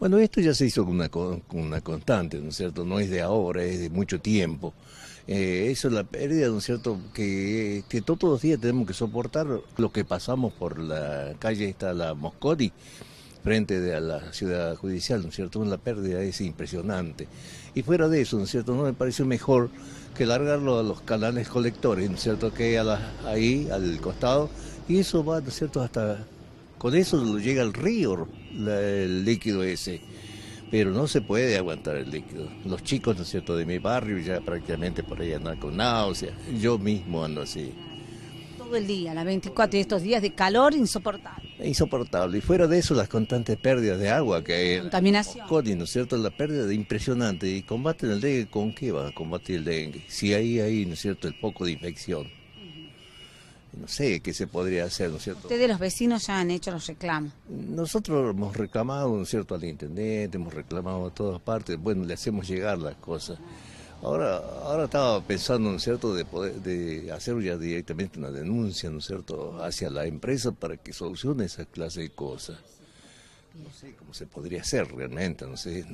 Bueno, esto ya se hizo con una, constante, ¿no es cierto? No es de ahora, es de mucho tiempo. Eh, eso es la pérdida, ¿no es cierto? Que, todos los días tenemos que soportar lo que pasamos por la calle, está la Moscotti frente a la ciudad judicial, ¿no es cierto? La pérdida es impresionante. Y fuera de eso, ¿no es cierto? No me pareció mejor que largarlo a los canales colectores, ¿no es cierto? Que a ahí, al costado, y eso va, ¿no es cierto?, hasta con eso llega al río el líquido ese. Pero no se puede aguantar el líquido. Los chicos, ¿no es cierto?, de mi barrio ya prácticamente por ahí andan con náuseas. Yo mismo ando así. Todo el día, las 24 estos días de calor insoportable. Insoportable. Y fuera de eso, las constantes pérdidas de agua que hay. Contaminación. ¿no es cierto? La pérdida de impresionante. ¿Y combaten el dengue? ¿Con qué van a combatir el dengue? Si ahí hay, ¿no es cierto?, el poco de infección no sé qué se podría hacer, ¿no es cierto? Ustedes los vecinos ya han hecho los reclamos. Nosotros hemos reclamado, ¿no cierto?, al intendente, hemos reclamado a todas partes, bueno, le hacemos llegar las cosas. Ahora, ahora estaba pensando, ¿no es cierto?, de, poder, de hacer ya directamente una denuncia, ¿no es cierto?, hacia la empresa para que solucione esa clase de cosas. No sé cómo se podría hacer realmente, no sé.